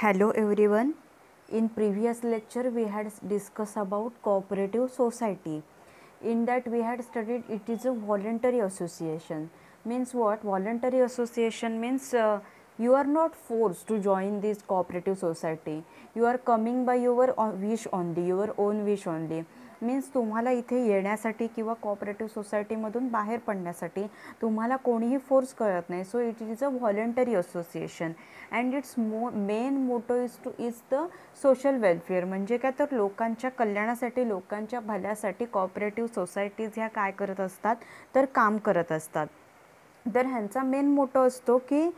Hello everyone. In previous lecture we had discussed about cooperative society. In that we had studied it is a voluntary association. Means what? Voluntary association means uh, you are not forced to join this cooperative society. You are coming by your uh, wish only, your own wish only. Means तुम्हाला इथे येण्यासाठी किंवा cooperative सोसायटीमधून बाहेर पडण्यासाठी तुम्हाला कोणीही force करत नाही so it is a voluntary association and it's mo main motto is to is the social welfare म्हणजे काय तर लोकांच्या कल्याणासाठी लोकांच्या भल्यासाठी कॉपरेटिव्ह सोसायटीज ह्या काय करत असतात तर काम करत असतात तर ह्यांचा मेन मोटो असतो की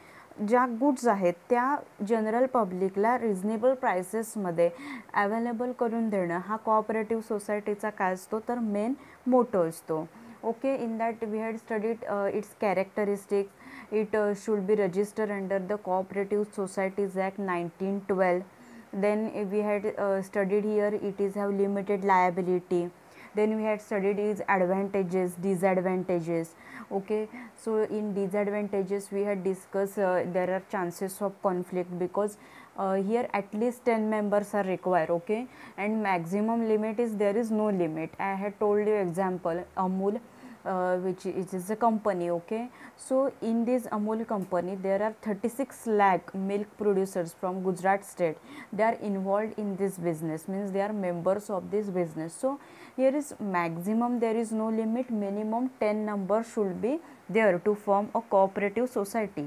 ज्या गुड्स आहेत त्या जनरल पब्लिकला रिजनेबल प्रायसेसमध्ये अवेलेबल करून देणं हा कोऑपरेटिव्ह सोसायटीचा काय असतो तर मेन मोटो असतो okay in that we had studied its characteristic it should be register under the cooperative societies act nineteen twelve then we had studied here it is have limited liability then we had studied its advantages disadvantages okay so in disadvantages we had discussed uh, there are chances of conflict because uh, here at least 10 members are required okay and maximum limit is there is no limit i had told you example amul uh, which is, is a company okay so in this amul company there are 36 lakh milk producers from gujarat state they are involved in this business means they are members of this business so here is maximum there is no limit minimum 10 number should be there to form a cooperative society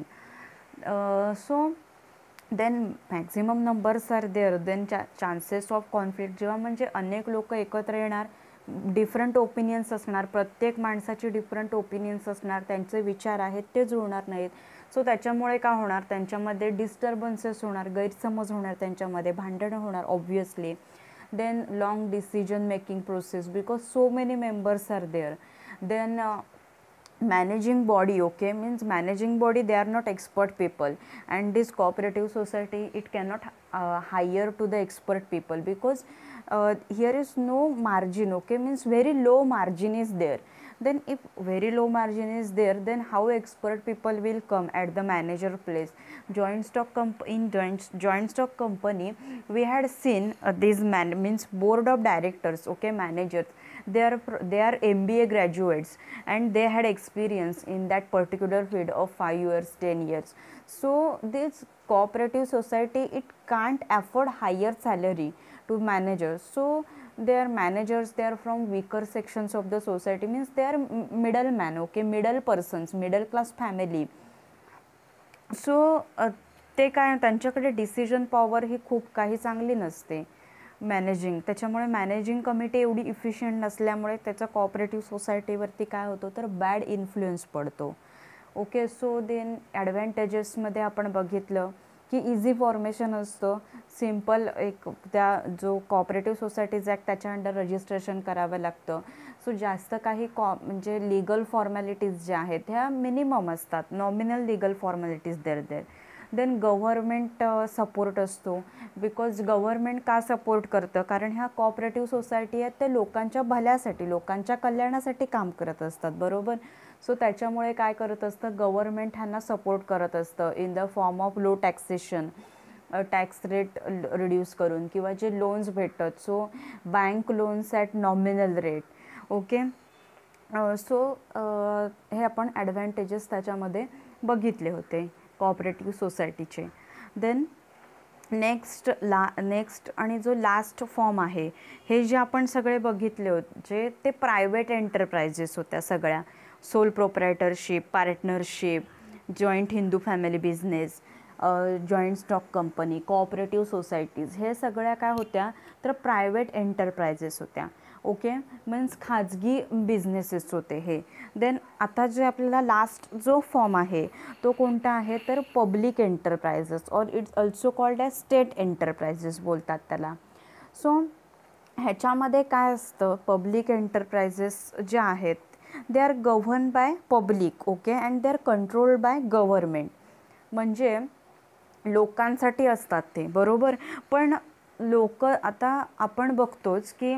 uh, so then maximum numbers are there, then चा chances of conflict जेव्हा म्हणजे अनेक लोक एकत्र येणार different opinions असणार प्रत्येक माणसाची डिफरंट ओपिनियन्स असणार त्यांचे विचार आहेत ते जुळणार नाहीत सो त्याच्यामुळे काय होणार त्यांच्यामध्ये डिस्टर्बन्सेस होणार गैरसमज होणार त्यांच्यामध्ये भांडणं होणार obviously then long decision making process because so many members are there then managing body okay means managing body they are not expert people and this cooperative society it cannot hire to the expert people because uh, here is no margin okay means very low margin is there then if very low margin is there then how expert people will come at the manager place joint stock comp in joint, joint stock company we had seen uh, these man means board of directors okay managers they are they are mba graduates and they had experience in that particular field of 5 years 10 years so this cooperative society it can't afford higher salary managers so so there managers there from from sections sections the society society there they are middle man persons middle persons middle class family so ते काय त्यांच्याकडे decision power ही खूप काही चांगली नसते managing त्याच्यामुळे managing committee एवढी efficient नसल्यामुळे त्याचा कॉपरेटिव्ह सोसायटीवरती काय होतो तर बॅड इन्फ्लुएन्स पडतो ओके सो देन ॲडव्हान्टेजेसमध्ये आपण बघितलं की इझी फॉर्मेशन असतं सिंपल एक त्या जो कॉपरेटिव्ह सोसायटीज ॲक्ट त्याच्या अंडर रजिस्ट्रेशन करावं लागतं सो जास्त काही कॉ म्हणजे लिगल फॉर्मॅलिटीज ज्या आहेत ह्या मिनिमम असतात nominal legal formalities there there then government support असतो बिकॉज गव्हर्मेंट का सपोर्ट करतं कारण ह्या कॉपरेटिव्ह सोसायटी आहेत त्या लोकांच्या भल्यासाठी लोकांच्या कल्याणासाठी काम करत असतात बरोबर सो त्याच्यामुळे काय करत असतं गव्हर्मेंट ह्यांना सपोर्ट करत असतं in the form of low taxation tax rate reduce करून किंवा जे लोन्स भेटतात so bank loans at nominal rate okay so हे आपण ॲडव्हान्टेजेस त्याच्यामध्ये बघितले होते कॉपरेटिव्ह सोसायटीचे देन नेक्स्ट ला नेक्स्ट आणि जो लास्ट फॉर्म आहे हे जे आपण सगळे बघितले होते ते प्रायव्हेट एंटरप्रायजेस होत्या सगळ्या sole proprietorship partnership joint Hindu family business joint stock company cooperative societies हे सगळ्या काय होत्या तर प्रायव्हेट एंटरप्रायजेस होत्या ओके मीन्स खाजगी बिझनेसेस होते हे देन आता जे आपल्याला लास्ट जो फॉर्म आहे तो कोणता आहे तर पब्लिक एंटरप्राइजेस और it's also called as state enterprises बोलतात त्याला सो ह्याच्यामध्ये काय असतं पब्लिक एंटरप्राइजेस जे आहेत they are govern by public okay and they are controlled by government म्हणजे लोकांसाठी असतात ते बरोबर पण लोक आता आपण बघतोच की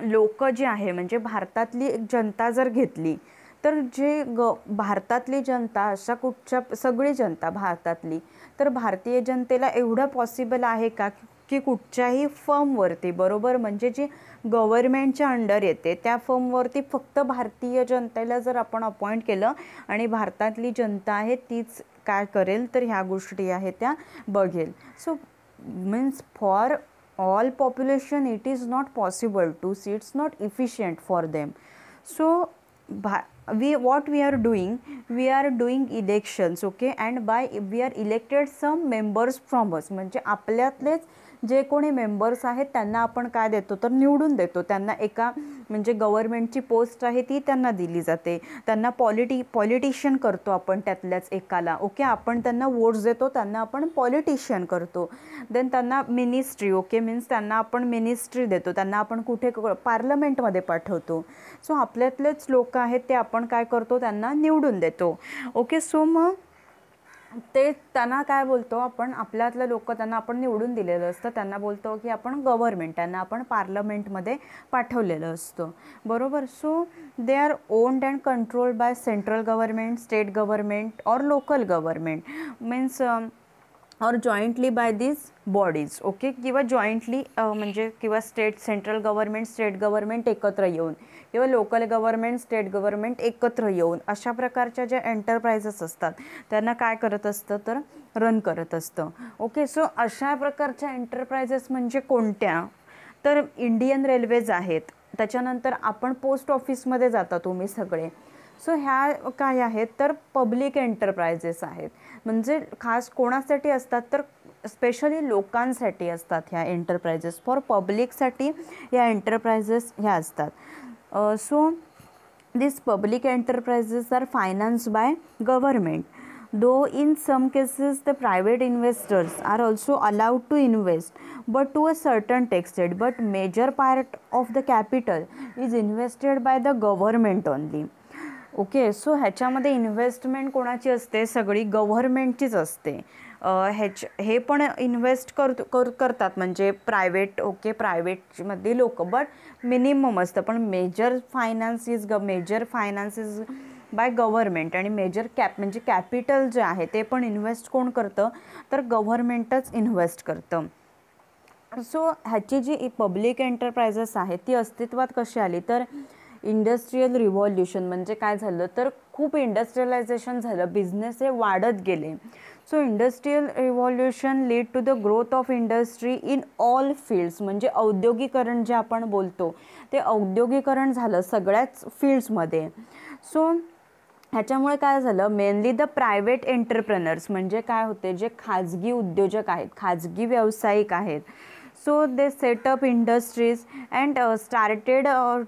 लोक जे आहे म्हणजे भारतातली एक जनता जर घेतली तर जे ग भारतातली जनता अशा कुठच्या सगळी जनता भारतातली तर भारतीय जनतेला एवढं पॉसिबल आहे का की कुठच्याही फर्मवरती बरोबर म्हणजे जी गव्हर्मेंटच्या अंडर येते त्या फर्मवरती फक्त भारतीय जनतेला जर आपण अपॉइंट केलं आणि भारतातली जनता आहे तीच काय करेल तर ह्या गोष्टी आहेत त्या बघेल so means for all population it is not possible to see it's not efficient for them so we what we are doing we are doing elections okay and by we are elected some members from us म्हणजे athletes. जे कोणी members आहेत त्यांना आपण काय देतो तर निवडून देतो त्यांना एका म्हणजे गव्हर्मेंटची पोस्ट आहे ती त्यांना दिली जाते त्यांना पॉलिटी पॉलिटिशियन करतो आपण त्यातल्याच एकाला ओके आपण त्यांना वोट्स देतो त्यांना आपण पॉलिटिशियन करतो देन त्यांना मिनिस्ट्री ओके मीन्स त्यांना आपण मिनिस्ट्री देतो त्यांना आपण कुठे पार्लमेंटमध्ये पाठवतो सो आपल्यातलेच लोक आहेत ते आपण काय करतो त्यांना निवडून देतो ओके सो मग ते त्यांना काय बोलतो आपण आपल्यातलं लोक त्यांना आपण निवडून दिलेलं असतं त्यांना बोलतो की आपण गव्हर्मेंट त्यांना आपण पार्लमेंटमध्ये पाठवलेलं असतं बरोबर so they are owned and control by central government state government और लोकल गव्हर्मेंट मीन्स और jointly by these bodies okay किंवा जॉईंटली म्हणजे किंवा state central government state government एकत्र येऊन किंवा लोकल गव्हर्नमेंट स्टेट गव्हर्नमेंट एकत्र येऊन अशा प्रकारच्या ज्या एंटरप्राइजेस असतात त्यांना काय करत असतं तर रन करत असतं ओके सो अशा प्रकारच्या एंटरप्राइजेस म्हणजे कोणत्या तर इंडियन रेल्वेज आहेत त्याच्यानंतर आपण पोस्ट ऑफिसमध्ये जाता तुम्ही सगळे सो ह्या काय आहेत तर पब्लिक एंटरप्राइजेस आहेत म्हणजे खास कोणासाठी असतात तर स्पेशली लोकांसाठी असतात ह्या एंटरप्राइजेस फॉर पब्लिकसाठी या एंटरप्राइजेस ह्या असतात so these public enterprises are financed by government though in some cases the private investors are also allowed to invest but to a certain extent but major part of the capital is invested by the government only okay so ह्याच्यामध्ये investment कोणाची असते सगळी गव्हर्मेंटचीच असते ह्याच हे पण invest करतो कर करतात म्हणजे प्रायव्हेट ओके प्रायव्हेटमध्ये लोक बट मिनिमम असतं पण मेजर फायनान्स इज ग major finance is by government आणि मेजर कॅप म्हणजे कॅपिटल जे आहे ते पण इन्व्हेस्ट कोण करतं तर गव्हर्मेंटच इन्व्हेस्ट करतं सो ह्याची जी पब्लिक एंटरप्रायजेस आहे ती अस्तित्वात कशी आली तर इंडस्ट्रीयल रिव्हॉल्युशन म्हणजे काय झालं तर खूप इंडस्ट्रियलायझेशन झालं बिझनेस हे वाढत गेले so industrial revolution lead to the growth of industry in all fields म्हणजे औद्योगिकरण जे आपण बोलतो ते औद्योगिकरण झालं सगळ्याच फील्ड्समध्ये सो ह्याच्यामुळे काय झालं मेनली द प्रायव्हेट एंटरप्रनर्स म्हणजे काय होते जे खाजगी उद्योजक आहेत खाजगी व्यावसायिक आहेत so they setup industries and started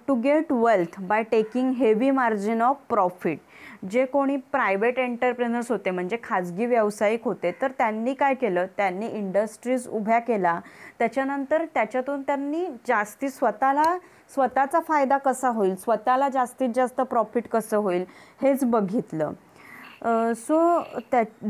to get wealth by taking heavy margin of profit जे कोणी प्रायव्हेट एंटरप्रेनर्स होते म्हणजे खाजगी व्यावसायिक होते तर त्यांनी काय केलं त्यांनी इंडस्ट्रीज उभ्या केला त्याच्यानंतर त्याच्यातून त्यांनी जास्ती स्वतःला स्वतःचा फायदा कसा होईल स्वतःला जास्तीत जास्त प्रॉफिट कसं होईल हेच बघितलं so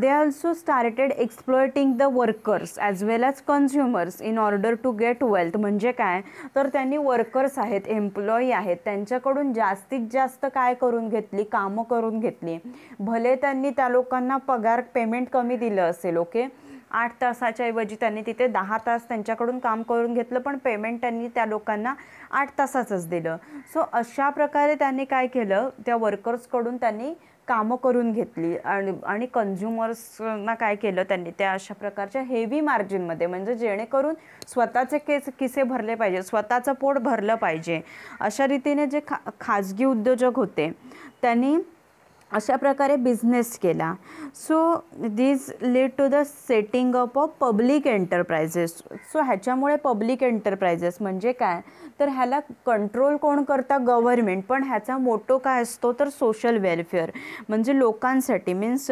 they also started started the workers as well as consumers in order to get wealth म्हणजे काय तर त्यांनी वर्कर्स आहेत एम्प्लॉई आहेत त्यांच्याकडून जास्तीत जास्त काय करून घेतली कामं करून घेतली भले त्यांनी त्या लोकांना पगार पेमेंट कमी दिलं असेल ओके आठ तासाच्याऐवजी त्यांनी तिथे दहा तास त्यांच्याकडून काम करून घेतलं पण पेमेंट त्यांनी त्या लोकांना आठ तासाचंच दिलं सो अशा प्रकारे त्यांनी काय केलं त्या वर्कर्सकडून त्यांनी काम करून घेतली आणि आणि कन्झ्युमर्सना काय केलं त्यांनी त्या अशा प्रकारच्या हेवी मार्जिनमध्ये म्हणजे जेणेकरून स्वतःचे केस किसे भरले पाहिजे स्वतःचं पोट भरलं पाहिजे अशा रीतीने जे खा खाजगी उद्योजक होते त्यांनी अशा प्रकारे बिझनेस केला so these lead to the setting up of public enterprises so ह्याच्यामुळे पब्लिक एंटरप्राइजेस म्हणजे काय तर ह्याला कंट्रोल कोण करता गव्हर्मेंट पण ह्याचा मोटो काय असतो तर सोशल वेलफेअर म्हणजे लोकांसाठी means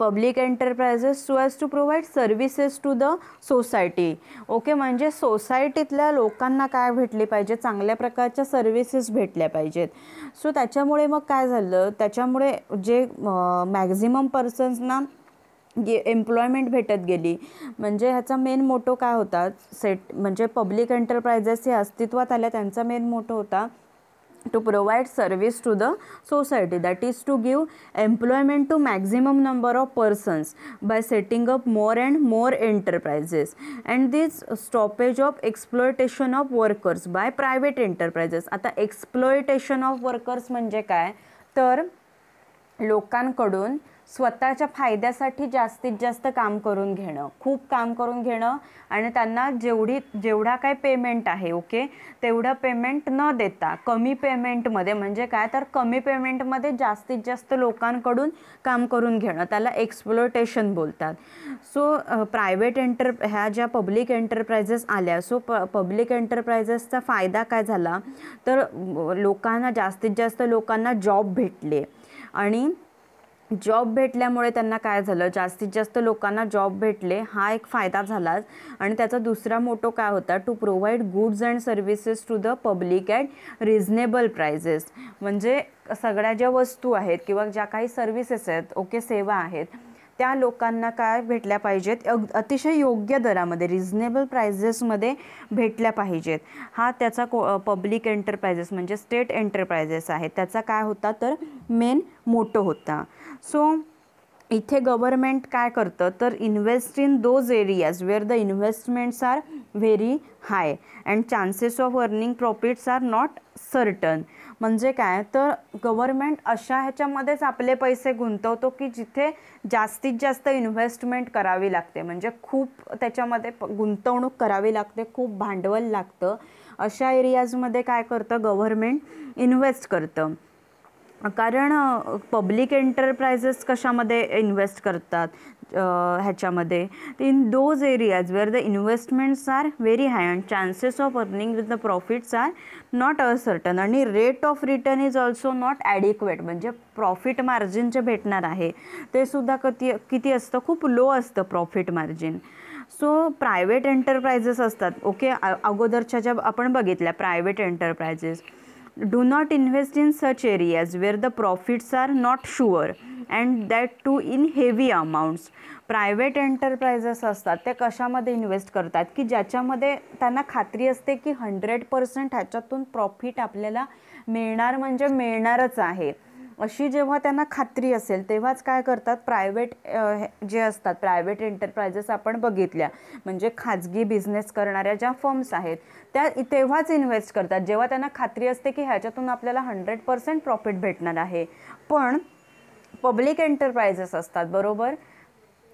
public enterprises so as to provide services to the society okay म्हणजे सोसायटीतल्या लोकांना काय भेटले पाहिजे चांगल्या प्रकारच्या सर्व्हिसेस भेटल्या पाहिजेत सो त्याच्यामुळे मग काय झालं त्याच्यामुळे जे मॅक्झिमम पर्सन्सना गे एम्प्लॉयमेंट भेटत गेली म्हणजे ह्याचा मेन मोटो काय होता सेट म्हणजे पब्लिक एंटरप्राइजेस हे अस्तित्वात आल्या त्यांचा मेन मोटो होता to provide service to the society that is to give employment to maximum number of persons by setting up more and more enterprises and this stoppage of exploitation of workers by private enterprises Ata exploitation of workers म्हणजे काय तर लोकांकडून स्वतःच्या फायद्यासाठी जास्तीत जास्त काम करून घेणं खूप काम करून घेणं आणि त्यांना जेवढी जेवढा काय पेमेंट आहे ओके तेवढं पेमेंट न देता कमी पेमेंटमध्ये म्हणजे काय तर कमी पेमेंटमध्ये जास्तीत जास्त लोकांकडून काम करून घेणं त्याला एक्सप्लोटेशन बोलतात सो प्रायव्हेट एंटर ह्या ज्या पब्लिक एंटरप्राइजेस आल्या सो प पब्लिक एंटरप्रायझेसचा फायदा काय झाला तर लोकांना जास्तीत जास्त लोकांना जॉब भेटले आणि जॉब भेटल्यामुळे त्यांना काय झालं जास्तीत जास्त लोकांना जॉब भेटले हा एक फायदा झालाच आणि त्याचा दुसरा मोटो काय होता to provide goods and services to the public at reasonable prices म्हणजे सगळ्या ज्या वस्तू आहेत किंवा ज्या काही सर्व्हिसेस आहेत ओके सेवा आहेत त्या लोकांना काय भेटल्या पाहिजेत अतिशय योग्य दरामध्ये रिझनेबल प्रायझेसमध्ये भेटल्या पाहिजेत हा त्याचा को पब्लिक एंटरप्रायझेस म्हणजे स्टेट एंटरप्रायझेस आहे त्याचा काय होता तर मेन मोठं होता सो इथे गव्हर्मेंट काय करतं तर invest in those areas where the investments are very high and chances of earning profits are not certain म्हणजे काय तर गव्हर्मेंट अशा ह्याच्यामध्येच आपले पैसे गुंतवतो की जिथे जास्तीत जास्त इन्व्हेस्टमेंट करावी लागते म्हणजे खूप त्याच्यामध्ये गुंतवणूक करावी लागते खूप भांडवल लागतं अशा एरियाजमध्ये काय करतं गव्हर्मेंट इन्व्हेस्ट करतं कारण पब्लिक एंटरप्राइजेस कशामध्ये इन्व्हेस्ट करतात ह्याच्यामध्ये in those areas where the investments are very high and chances of earning with the profits are not a certain आणि rate of return is also not adequate म्हणजे profit margin जे भेटणार आहे ते सुद्धा कती किती असतं खूप लो असतं profit margin so private enterprises असतात ओके अगोदरच्या ज्या आपण बघितल्या private enterprises do not invest in such areas where the profits are not sure and that too in heavy amounts private enterprises असतात ते कशामध्ये इन्व्हेस्ट करतात की ज्याच्यामध्ये त्यांना खात्री असते की हंड्रेड पर्सेंट ह्याच्यातून प्रॉफिट आपल्याला मिळणार म्हणजे मिळणारच आहे अशी जेव्हा त्यांना खात्री असेल तेव्हाच काय करतात प्रायव्हेट जे असतात प्रायव्हेट एंटरप्रायजेस आपण बघितल्या म्हणजे खाजगी बिझनेस करणाऱ्या ज्या फर्म्स आहेत त्या तेव्हाच इन्व्हेस्ट करतात जेव्हा त्यांना खात्री असते की ह्याच्यातून आपल्याला हंड्रेड पर्सेंट प्रॉफिट भेटणार आहे पण पब्लिक एंटरप्रायजेस असतात बरोबर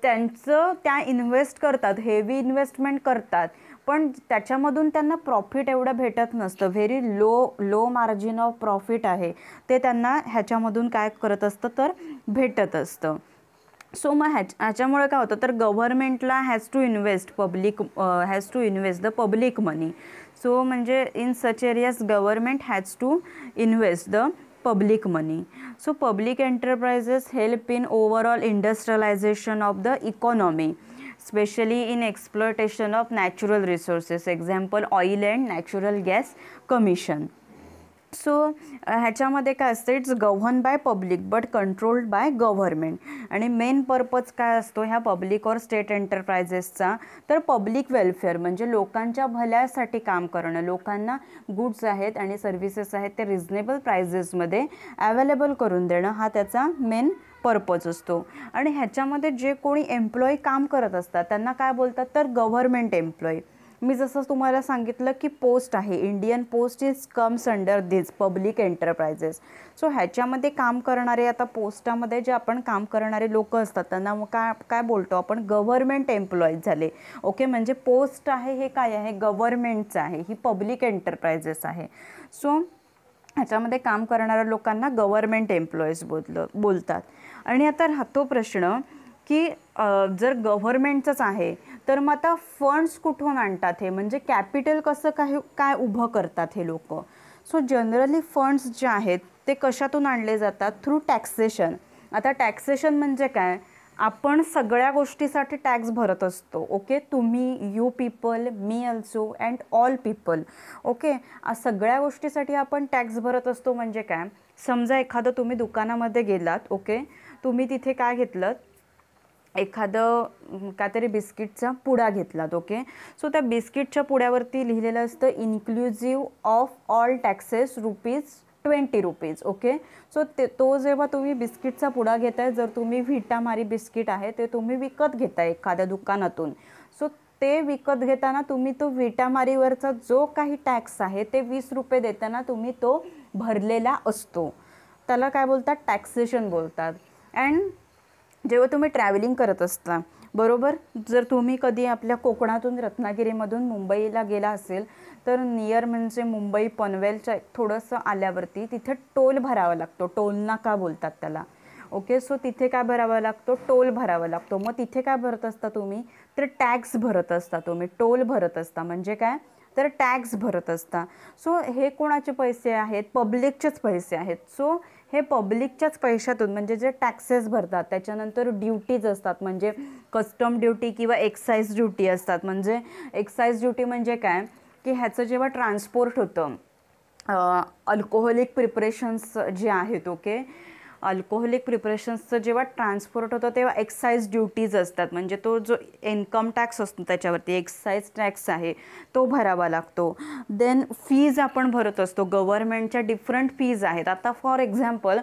त्यांचं त्या इन्व्हेस्ट करतात हेवी इन्व्हेस्टमेंट करतात पण त्याच्यामधून त्यांना प्रॉफिट एवढं भेटत नसतं very low low margin of profit आहे ते त्यांना ह्याच्यामधून काय करत असतं तर भेटत असतं सो मग ह्या ह्याच्यामुळे काय होतं तर गव्हर्मेंटला has to invest public has to invest the public money so म्हणजे in such areas government has to invest the public money so public enterprises help in overall industrialisation of the economy especially in exploitation of natural resources example oil and natural gas commission so ह्याच्यामध्ये काय असतं it's govern by public but controlled by government आणि main purpose काय असतो ह्या public और state एंटरप्रायझेसचा तर public welfare म्हणजे लोकांच्या भल्यासाठी काम करणं लोकांना गुड्स आहेत आणि सर्व्हिसेस आहेत ते रिझनेबल प्रायझेसमध्ये अवेलेबल करून देणं हा त्याचा मेन पर्पज असतो आणि ह्याच्यामध्ये जे कोणी एम्प्लॉई काम करत असतात त्यांना काय बोलतात तर गव्हर्मेंट एम्प्लॉई मी जसं तुम्हाला सांगितलं की पोस्ट आहे Indian post is comes under these public enterprises so ह्याच्यामध्ये काम करणारे आता पोस्टामध्ये जे आपण काम करणारे लोक असतात त्यांना काय काय बोलतो आपण गव्हर्मेंट एम्प्लॉईज झाले ओके म्हणजे पोस्ट आहे हे काय आहे गव्हर्मेंटचं आहे ही पब्लिक एंटरप्राइजेस आहे सो ह्याच्यामध्ये काम करणाऱ्या लोकांना गव्हर्मेंट एम्प्लॉईज बोललं बोलतात आणि आता राहतो प्रश्न की जर गव्हर्मेंटचंच आहे तर मग आता फंड्स कुठून आणतात हे म्हणजे कॅपिटल कसं काही काय उभं करतात हे लोक सो जनरली फंड्स जे आहेत ते कशातून आणले जातात थ्रू टॅक्सेशन आता टॅक्सेशन म्हणजे काय आपण सगळ्या गोष्टीसाठी टॅक्स भरत असतो ओके तुम्ही यू पीपल मी also and all people okay सगळ्या गोष्टीसाठी आपण टॅक्स भरत असतो म्हणजे काय समजा एखादं तुम्ही दुकानामध्ये गेलात ओके तुम्ही तिथे काय घेतलं एखादं काहीतरी बिस्किटचा पुडा घेतलात ओके सो त्या बिस्किटच्या पुड्यावरती लिहिलेलं असतं inclusive of all taxes rupees twenty rupees okay so ते तो जेव्हा तुम्ही बिस्किटचा पुडा घेताय जर तुम्ही विटामारी बिस्किट आहे ते तुम्ही विकत घेताय एखाद्या दुकानातून सो ते विकत घेताना तुम्ही तो विटामारीवरचा जो काही टॅक्स आहे ते वीस रुपये देताना तुम्ही तो भरलेला असतो त्याला काय बोलतात टॅक्सेशन बोलतात अँड जेव्हा तुम्ही ट्रॅव्हलिंग करत असता बरोबर जर तुम्ही कधी आपल्या कोकणातून रत्नागिरीमधून मुंबईला गेला असेल तर नियर म्हणजे मुंबई पनवेलच्या थोडंसं आल्यावरती तिथे टोल भरावा लागतो टोल का बोलतात त्याला ओके सो तिथे काय भरावा लागतो टोल भरावा लागतो मग तिथे काय भरत असता तुम्ही तर टॅक्स भरत असता तुम्ही टोल भरत असता म्हणजे काय तर टॅक्स भरत असता सो हे कोणाचे पैसे आहेत पब्लिकचेच पैसे आहेत सो हे पब्लिकच्याच पैशातून म्हणजे जे टॅक्सेस भरतात त्याच्यानंतर ड्युटीज असतात म्हणजे कस्टम ड्युटी किंवा एक्साईज ड्युटी असतात म्हणजे एक्साईज ड्युटी म्हणजे काय की ह्याचं जेव्हा ट्रान्सपोर्ट होतं अल्कोहोलिक प्रिपरेशन्स जे आहेत ओके अल्कोहोलिक प्रिपरेशन्सचं जेव्हा ट्रान्सपोर्ट होतं तेव्हा एक्साईज ड्युटीज असतात म्हणजे तो जो इन्कम टॅक्स असतो त्याच्यावरती एक्साईज टॅक्स आहे तो भरावा लागतो देन फीज आपण भरत असतो गव्हर्नमेंटच्या डिफरंट फीज आहेत आता फॉर एक्झाम्पल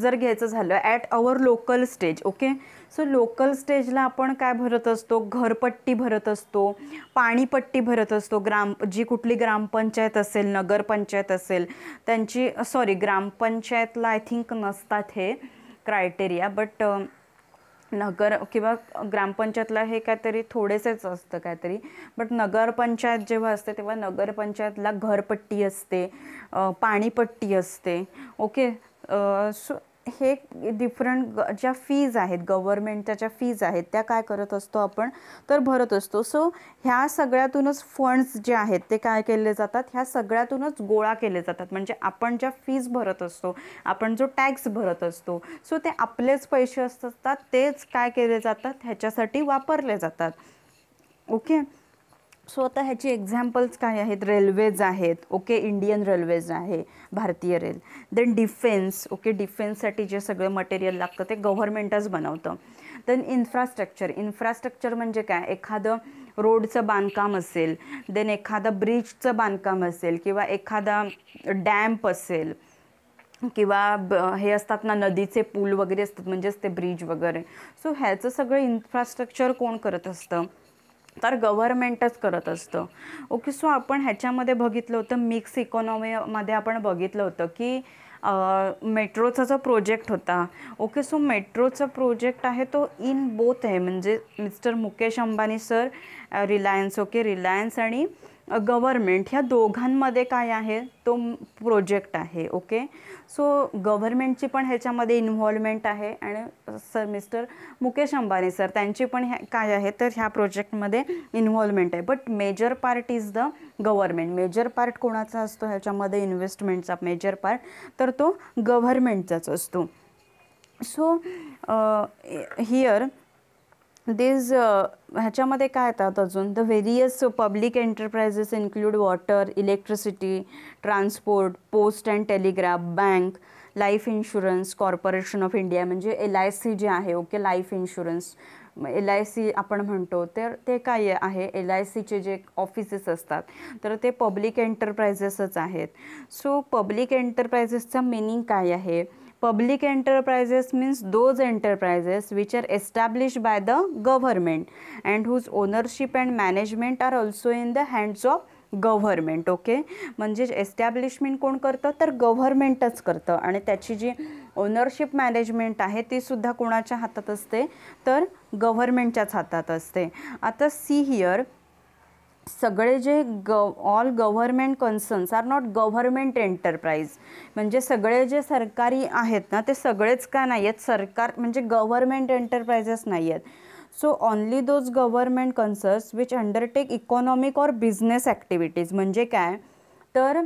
जर घ्यायचं झालं at our local stage okay so local स्टेजला आपण काय भरत असतो घरपट्टी भरत असतो पाणीपट्टी भरत असतो ग्राम जी कुठली ग्रामपंचायत असेल नगरपंचायत असेल त्यांची सॉरी ग्रामपंचायतला आय थिंक नसतात हे क्रायटेरिया बट नगर किंवा ग्रामपंचायतला हे काहीतरी थोडेसेच असतं काहीतरी बट नगरपंचायत जेव्हा असते तेव्हा नगरपंचायतला घरपट्टी असते पाणीपट्टी असते ओके सो हे डिफरंट ज्या फीज आहेत गव्हर्मेंटच्या ज्या फीज आहेत त्या काय करत असतो आपण तर भरत असतो सो ह्या सगळ्यातूनच फंड्स जे आहेत ते काय केले जातात ह्या सगळ्यातूनच गोळा केले जातात म्हणजे आपण ज्या फीज भरत असतो आपण जो टॅक्स भरत असतो सो ते आपलेच पैसे असतात तेच काय केले जातात ह्याच्यासाठी वापरले जातात ओके सो आता ह्याची एक्झाम्पल्स काय आहेत रेल्वेज आहेत ओके इंडियन रेल्वेज आहे भारतीय रेल देन डिफेन्स ओके डिफेन्ससाठी जे सगळं मटेरियल लागतं ते गव्हर्मेंटच बनवतं देन इन्फ्रास्ट्रक्चर इन्फ्रास्ट्रक्चर म्हणजे काय एखादं रोडचं बांधकाम असेल देन एखादं ब्रिजचं बांधकाम असेल किंवा एखादा डॅम्प असेल किंवा हे असतात ना नदीचे पूल वगैरे असतात म्हणजेच ते ब्रिज वगैरे सो ह्याचं सगळं इन्फ्रास्ट्रक्चर कोण करत असतं तर गव्हर्मेंटच करत असतं ओके सो आपण ह्याच्यामध्ये बघितलं होतं मिक्स इकॉनॉमीमध्ये आपण बघितलं होतं की मेट्रोचा जो प्रोजेक्ट होता ओके सो मेट्रोचा प्रोजेक्ट आहे तो इन बोथ आहे म्हणजे mister Mukesh Ambani sir Reliance okay Reliance आणि गव्हर्मेंट ह्या दोघांमध्ये काय आहे तो प्रोजेक्ट आहे ओके सो गव्हर्मेंटची पण ह्याच्यामध्ये इन्व्हॉल्वमेंट आहे आणि sir mister Mukesh Ambani sir त्यांची पण ह्या काय आहे तर ह्या प्रोजेक्टमध्ये इन्व्हॉल्वमेंट आहे but major part is the government major part कोणाचा असतो ह्याच्यामध्ये इन्व्हेस्टमेंटचा मेजर पार्ट तर तो गव्हर्मेंटचाच असतो सो हिअर दिस uh, ह्याच्यामध्ये काय येतात अजून the various public enterprises include water electricity transport post and telegraph bank life insurance corporation of India म्हणजे एल आय सी जे आहे okay life insurance L I C आपण म्हणतो तर ते काय आहे एल आय सीचे जे ऑफिसेस असतात तर ते पब्लिक एंटरप्राइजेसच आहेत सो पब्लिक एंटरप्राइजेसचं मिनिंग काय आहे public enterprises means those enterprises which are establish by the government and whose ownership and management are also in the hands of government okay म्हणजे establishment कोण करतं तर गव्हर्मेंटच करतं आणि त्याची जी ओनरशिप मॅनेजमेंट आहे तीसुद्धा कोणाच्या हातात असते तर गव्हर्मेंटच्याच हातात असते आता सी हिअर सगळे जे ग all government concerns are not government enterprise म्हणजे सगळे जे सरकारी आहेत ना ते सगळेच का नाही आहेत सरकार म्हणजे गव्हर्मेंट एंटरप्राइजेस नाही आहेत so only those government concerns which undertake economic or business activities म्हणजे काय तर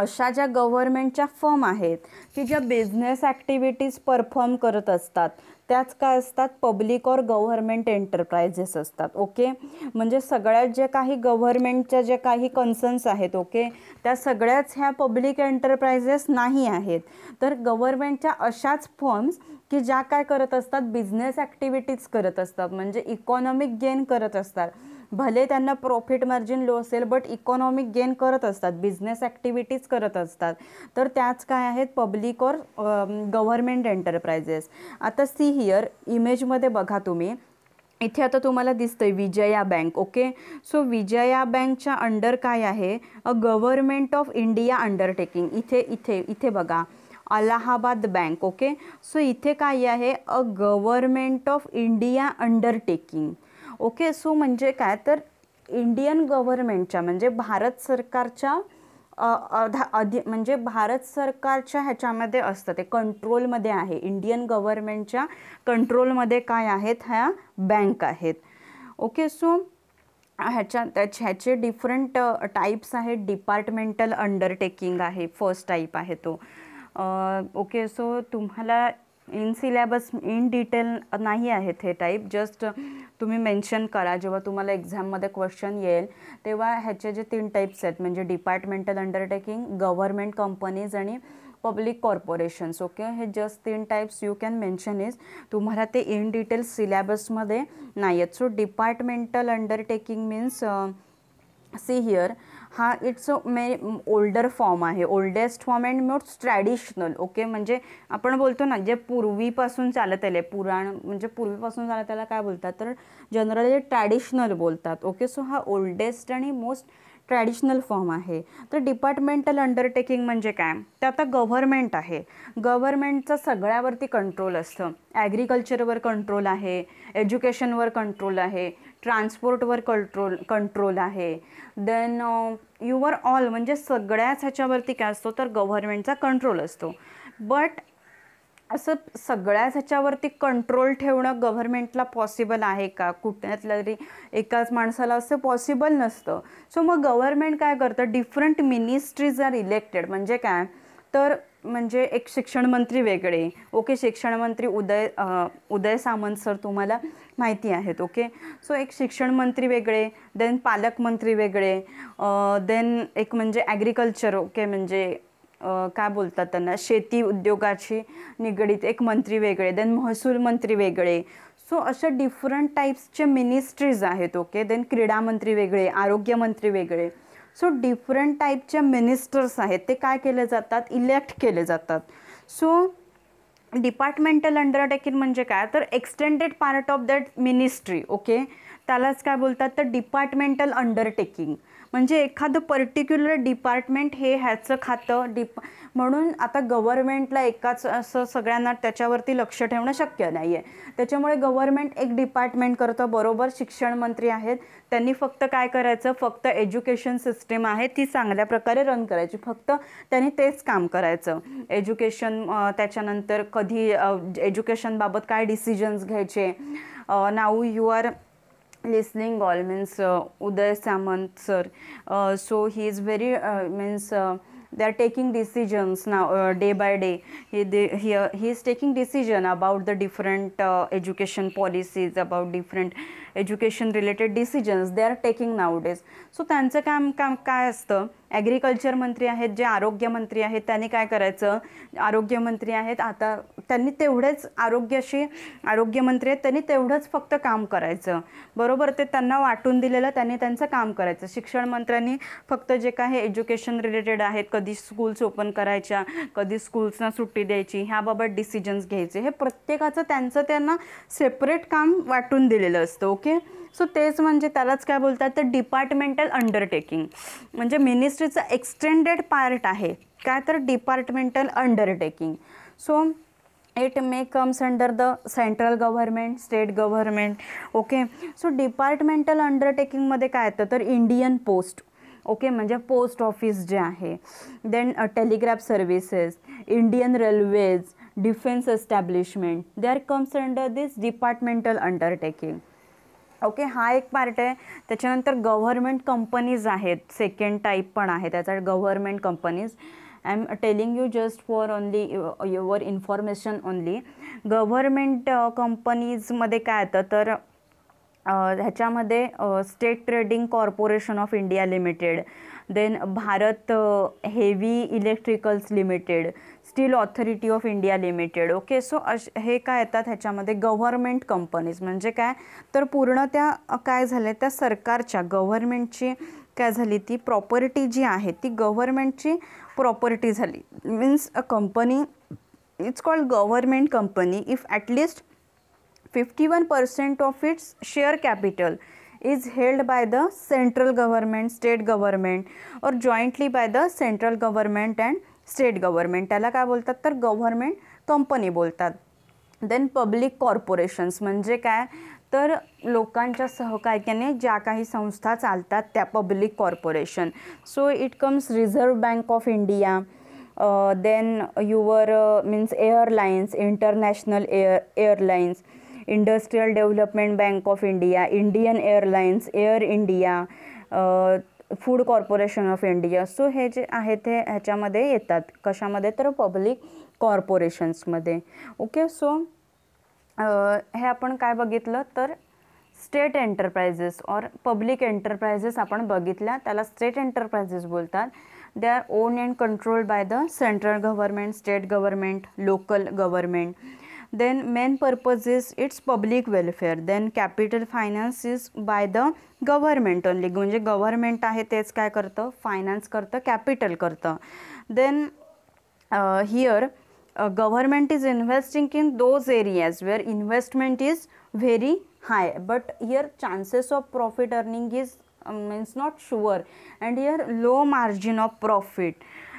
अशा ज्या गव्हर्मेंटच्या फर्म आहेत की ज्या बिझनेस ॲक्टिव्हिटीज परफॉर्म करत असतात त्याच काय असतात पब्लिक और गव्हर्मेंट एंटरप्राइजेस असतात ओके म्हणजे सगळ्यात जे काही गव्हर्मेंटच्या जे काही कन्सर्न्स आहेत ओके त्या सगळ्याच ह्या पब्लिक एंटरप्राइजेस नाही आहेत तर गव्हर्मेंटच्या अशाच फर्म्स की ज्या काय करत असतात बिझनेस ॲक्टिव्हिटीज करत असतात म्हणजे इकॉनॉमिक गेन करत असतात भले त्यांना प्रॉफिट मार्जिन लो असेल बट इकॉनॉमिक गेन करत असतात बिझनेस ॲक्टिव्हिटीज करत असतात तर त्याच काय आहेत पब्लिक और गव्हर्मेंट एंटरप्राइजेस आता सी हियर इमेजमध्ये बघा तुम्ही इथे आता तुम्हाला दिसतंय Vijaya bank okay so Vijaya बँकच्या अंडर काय आहे a government of India undertaking इथे इथे इथे बघा अलाहाबाद बँक ओके सो इथे काय आहे a government of India undertaking okay so म्हणजे काय तर इंडियन गव्हर्मेंटच्या म्हणजे भारत सरकारच्या अधि म्हणजे भारत सरकारच्या ह्याच्यामध्ये असतं ते कंट्रोलमध्ये आहे इंडियन गव्हर्मेंटच्या कंट्रोलमध्ये काय आहेत ह्या बँक आहेत ओके सो ह्याच्या ह्याचे डिफरंट टाईप्स आहेत डिपार्टमेंटल अंडरटेकिंग आहे फर्स्ट टाईप आहे तो ओके सो तुम्हाला इन सिलॅबस इन डिटेल नाही आहेत हे टाईप जस्ट uh, तुम्ही मेन्शन करा जेव्हा तुम्हाला एक्झाममध्ये क्वेश्चन येईल तेव्हा ह्याचे जे तीन टाईप्स आहेत म्हणजे डिपार्टमेंटल अंडरटेकिंग गव्हर्मेंट कंपनीज आणि पब्लिक कॉर्पोरेशन्स ओके हे जस्ट तीन types you can mention is तुम्हाला ते इन डिटेल सिलॅबसमध्ये नाही आहेत so departmental undertaking means see here हा it's a may older form आहे oldest form and most traditional okay म्हणजे आपण बोलतो ना जे पूर्वीपासून चालत आले पुराण म्हणजे पूर्वीपासून चालत त्याला काय बोलतात तर जनरली ट्रॅडिशनल बोलतात ओके सो हा ओल्डेस्ट आणि मोस्ट ट्रॅडिशनल फॉर्म आहे तर डिपार्टमेंटल अंडरटेकिंग म्हणजे काय तर आता गव्हर्मेंट आहे गव्हर्मेंटचं सगळ्यावरती कंट्रोल असतं ॲग्रिकल्चरवर कंट्रोल आहे एज्युकेशनवर कंट्रोल आहे ट्रान्सपोर्टवर कंट्रोल कंट्रोल आहे देन युवर ऑल म्हणजे सगळ्याच ह्याच्यावरती काय असतो तर गव्हर्मेंटचा कंट्रोल असतो बट असं सगळ्याच ह्याच्यावरती कंट्रोल ठेवणं गव्हर्मेंटला पॉसिबल आहे का कुठल्यातल्या तरी एकाच माणसाला असं पॉसिबल नसतं सो मग गव्हर्मेंट काय करतं डिफरंट मिनिस्ट्रीज आर इलेक्टेड म्हणजे काय तर म्हणजे एक शिक्षण मंत्री वेगळे ओके शिक्षण मंत्री उदय उदय सामंत सर तुम्हाला माहिती आहेत ओके सो एक शिक्षण मंत्री वेगळे देन पालकमंत्री वेगळे देन एक म्हणजे ॲग्रिकल्चर ओके म्हणजे काय बोलतात त्यांना शेती उद्योगाशी निगडीत एक मंत्री वेगळे देन महसूल मंत्री वेगळे सो अशा डिफरंट टाईप्सचे मिनिस्ट्रीज आहेत ओके देन क्रीडा मंत्री वेगळे आरोग्यमंत्री वेगळे सो डिफरंट टाईपचे मिनिस्टर्स आहेत ते काय केले जातात इलेक्ट केले जातात सो डिपार्टमेंटल अंडरटेकिंग म्हणजे काय तर extended part of that ministry okay त्यालाच काय बोलतात तर डिपार्टमेंटल अंडरटेकिंग म्हणजे एखादं पर्टिक्युलर डिपार्टमेंट हे ह्याचं खातं डिप म्हणून आता गव्हर्मेंटला एकाच असं सगळ्यांना त्याच्यावरती लक्ष ठेवणं शक्य नाही आहे त्याच्यामुळे गव्हर्मेंट एक डिपार्टमेंट करतं बरोबर शिक्षण मंत्री आहेत त्यांनी फक्त काय करायचं फक्त एज्युकेशन सिस्टीम आहे ती चांगल्या प्रकारे रन करायची फक्त त्यांनी तेच काम करायचं एज्युकेशन त्याच्यानंतर कधी एज्युकेशनबाबत काय डिसिजन्स घ्यायचे now you are listening all means uh, Uday Samant sir. Uh, so he is very uh, means uh, they are taking decisions now uh, day by day. He they, he, uh, he is taking decision about the different uh, education policies about different education related decisions they are taking days so त्यांचं काम काम काय असतं agriculture मंत्री आहेत जे आरोग्यमंत्री आहेत त्यांनी काय करायचं आरोग्यमंत्री आहेत आता त्यांनी तेवढेच आरोग्याशी आरोग्यमंत्री आहेत त्यांनी तेवढंच फक्त काम करायचं बरोबर ते त्यांना वाटून दिलेलं त्यांनी त्यांचं काम करायचं शिक्षण मंत्र्यांनी फक्त जे काही एज्युकेशन रिलेटेड आहेत कधी स्कूल्स ओपन करायच्या कधी स्कूल्सना सुट्टी द्यायची ह्याबाबत डिसिजन्स घ्यायचे हे प्रत्येकाचं त्यांचं त्यांना सेपरेट काम वाटून दिलेलं असतं ओके सो तेच म्हणजे त्यालाच काय बोलतात तर डिपार्टमेंटल अंडरटेकिंग म्हणजे मिनिस्ट्रीचं एक्सटेंडेड पार्ट आहे काय तर departmental undertaking so it may comes under the central government state government okay so departmental अंडरटेकिंगमध्ये काय येतं तर इंडियन पोस्ट ओके म्हणजे पोस्ट ऑफिस जे आहे then telegraph services Indian railways defence establishment they are comes under this departmental undertaking okay हा एक part आहे त्याच्यानंतर गव्हर्मेंट कंपनीज आहेत सेकंड टाईप पण आहे त्याचा government companies I am telling you just for only your information only government कंपनीजमध्ये काय येतं तर uh, ह्याच्यामध्ये state trading corporation of India limited then Bharat heavy electricals limited steel authority of India limited okay so अश हे काय येतात ह्याच्यामध्ये गव्हर्मेंट कंपनीज म्हणजे काय तर पूर्ण त्या काय झाल्या त्या सरकारच्या गव्हर्मेंटची काय झाली ती प्रॉपर्टी जी आहे ती गव्हर्मेंटची प्रॉपर्टी झाली means a company it's called government company if at least fifty one percent of its share capital is held by the central government state government or jointly by the central government and state government त्याला काय बोलतात तर government company बोलतात then public corporations म्हणजे काय तर लोकांच्या सहकार्याने ज्या काही संस्था चालतात त्या public corporation so it comes reserve bank of India then your means airlines international air airlines industrial development bank of India Indian airlines air India food corporation of India so हे जे आहे ते ह्याच्यामध्ये येतात कशामध्ये तर पब्लिक कॉर्पोरेशन्समध्ये ओके सो हे आपण काय बघितलं तर state enterprises or public enterprises आपण बघितल्या त्याला स्टेट एंटरप्राइजेस बोलतात they are own and controlled by the central government state government local government then main purpose is its public welfare then capital finance is by the government only म्हणजे government आहे तेच काय finance करतं capital करतं then here government is investing in those areas where investment is very high but here chances of profit earning is um, not sure and here low margin of profit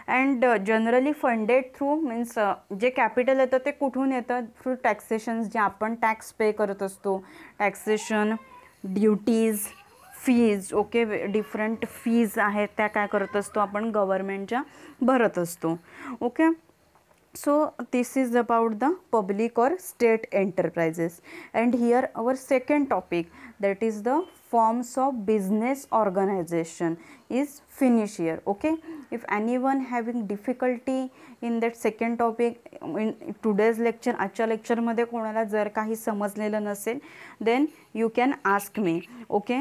and generally funded through means जे capital येतं ते कुठून येतं through टॅक्सेशन्स जे आपण tax pay करत असतो taxation duties fees okay different fees आहेत त्या काय करत असतो आपण गव्हर्मेंटच्या भरत असतो okay so this is about the public or state enterprises and here our second topic that is the forms of business organization is finished here okay if anyone having difficulty in that second topic in today's lecture आजच्या लेक्चरमध्ये कोणाला जर काही समजलेलं नसेल then you can ask me okay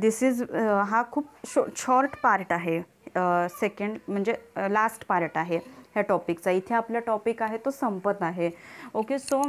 this is हा खूप short part आहे सेकंड म्हणजे last part ahe ह्या टॉपिकचा इथे आपला टॉपिक आहे तो संपत आहे okay so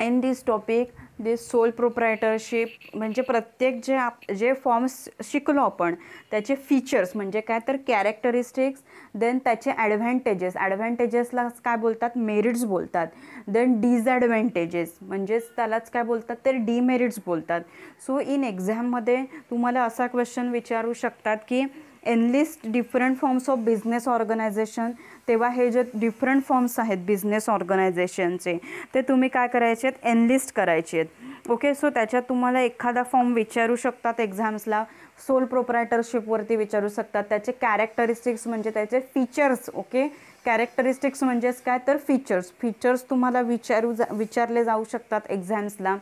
in this topic this sole proprietorship म्हणजे प्रत्येक जे आप जे फॉर्म्स शिकलो आपण त्याचे फीचर्स म्हणजे काय तर कॅरेक्टरिस्टिक्स देन त्याचे ॲडव्हान्टेजेस ॲडव्हॅन्टेजेसला काय बोलतात मेरिट्स बोलतात देन डिजॲडव्हान्टेजेस म्हणजेच त्यालाच काय बोलतात तर डिमेरिट्स बोलतात सो इन एक्झाममध्ये तुम्हाला असा क्वेश्चन विचारू शकतात की enlist different forms of business organisation तेव्हा हे जे डिफरंट फॉर्म्स आहेत बिझनेस ऑर्गनायझेशनचे ते तुम्ही काय करायचे आहेत एनलिस्ट करायचे आहेत ओके सो त्याच्यात तुम्हाला एखादा फॉर्म विचारू शकतात एक्झाम्सला सोल प्रोप्रायटरशिपवरती विचारू शकतात त्याचे कॅरेक्टरिस्टिक्स म्हणजे त्याचे फीचर्स ओके कॅरेक्टरिस्टिक्स म्हणजेच काय तर फीचर्स फीचर्स तुम्हाला विचारू जा विचारले जाऊ शकतात एक्झाम्सला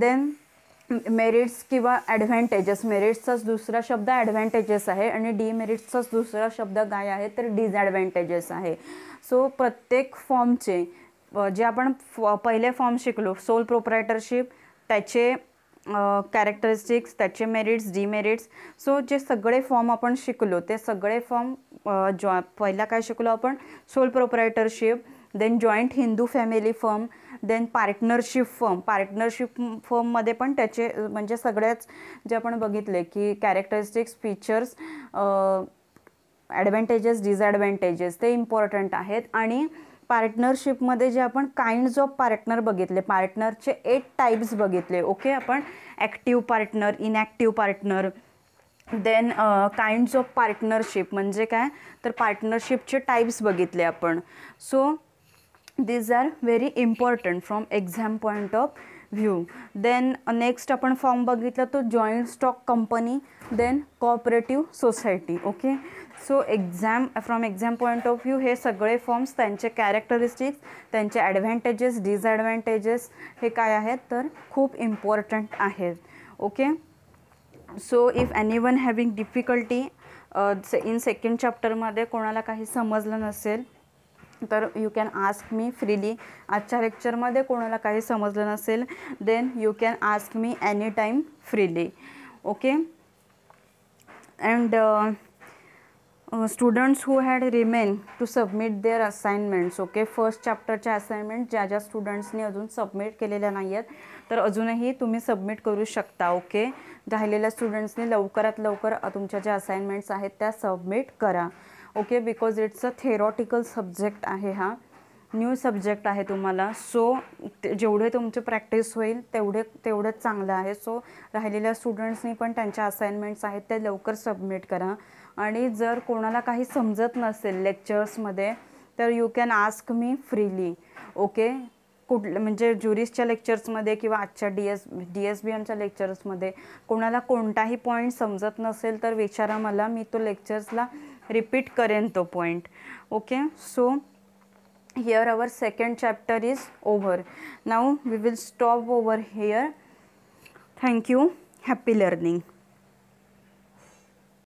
देन मेरिट्स किंवा ॲडव्हान्टेजेस मेरिट्सचाच दुसरा शब्द ॲडव्हान्टेजेस आहे आणि डीमेरिट्सचाच दुसरा शब्द काय आहे तर डिजॲडव्हान्टेजेस आहे सो प्रत्येक फॉर्मचे जे आपण पहिले फॉर्म शिकलो सोल प्रोपरायटरशिप त्याचे कॅरेक्टरिस्टिक्स त्याचे मेरिट्स डीमेरिट्स सो जे सगळे फॉर्म आपण शिकलो ते सगळे फॉर्म जॉ पहिला काय शिकलो आपण sole proprietorship then joint Hindu family form then partnership firm partnership फर्ममध्ये पण त्याचे म्हणजे सगळ्याच जे आपण बघितले की कॅरेक्टरिस्टिक्स फीचर्स ॲडव्हान्टेजेस डिसॲडव्हान्टेजेस ते इम्पॉर्टंट आहेत आणि पार्टनरशिपमध्ये जे आपण काइंड्स ऑफ पार्टनर बघितले पार्टनरचे एट टाईप्स बघितले ओके आपण active partner inactive partner then kinds of partnership म्हणजे काय तर पार्टनरशिपचे टाईप्स बघितले आपण so these are very important from exam point of view then next आपण फॉर्म बघितला तो joint stock company then cooperative society okay so exam from exam point of view हे सगळे फॉर्म्स त्यांचे कॅरेक्टरिस्टिक्स त्यांचे ॲडव्हॅन्टेजेस डिसॲडव्हान्टेजेस हे काय आहेत तर खूप इम्पॉर्टंट आहेत okay so if any one having difficulty in second चॅप्टरमध्ये कोणाला काही समजलं नसेल तर you can ask me freely आजच्या लेक्चरमध्ये कोणाला काही समजलं नसेल then you can ask me any time freely okay and students who had remain to submit their assignments okay first चॅप्टरच्या असाइनमेंट ज्या ज्या स्टुडंट्सनी अजून सबमिट केलेल्या नाही आहेत तर अजूनही तुम्ही सबमिट करू शकता ओके राहिलेल्या स्टुडंट्सनी लवकरात लवकर तुमच्या ज्या असाइनमेंट्स आहेत त्या सबमिट करा okay because it's a theoretical subject आहे हा न्यू सब्जेक्ट आहे तुम्हाला सो जेवढे तुमचे प्रॅक्टिस होईल तेवढे तेवढंच चांगलं आहे सो राहिलेल्या स्टुडंट्सनी पण त्यांच्या असाइनमेंट्स आहेत ते लवकर सबमिट करा आणि जर कोणाला काही समजत नसेल लेक्चर्समध्ये तर you can ask me freely okay कुठ म्हणजे ज्युरिसच्या लेक्चर्समध्ये किंवा आजच्या D S D S B एमच्या लेक्चर्समध्ये कोणाला कोणताही पॉईंट समजत नसेल तर विचारा मला मी तो लेक्चर्सला रिपीट करेन तो point okay so here our second chapter is over now we will stop over here thank you happy learning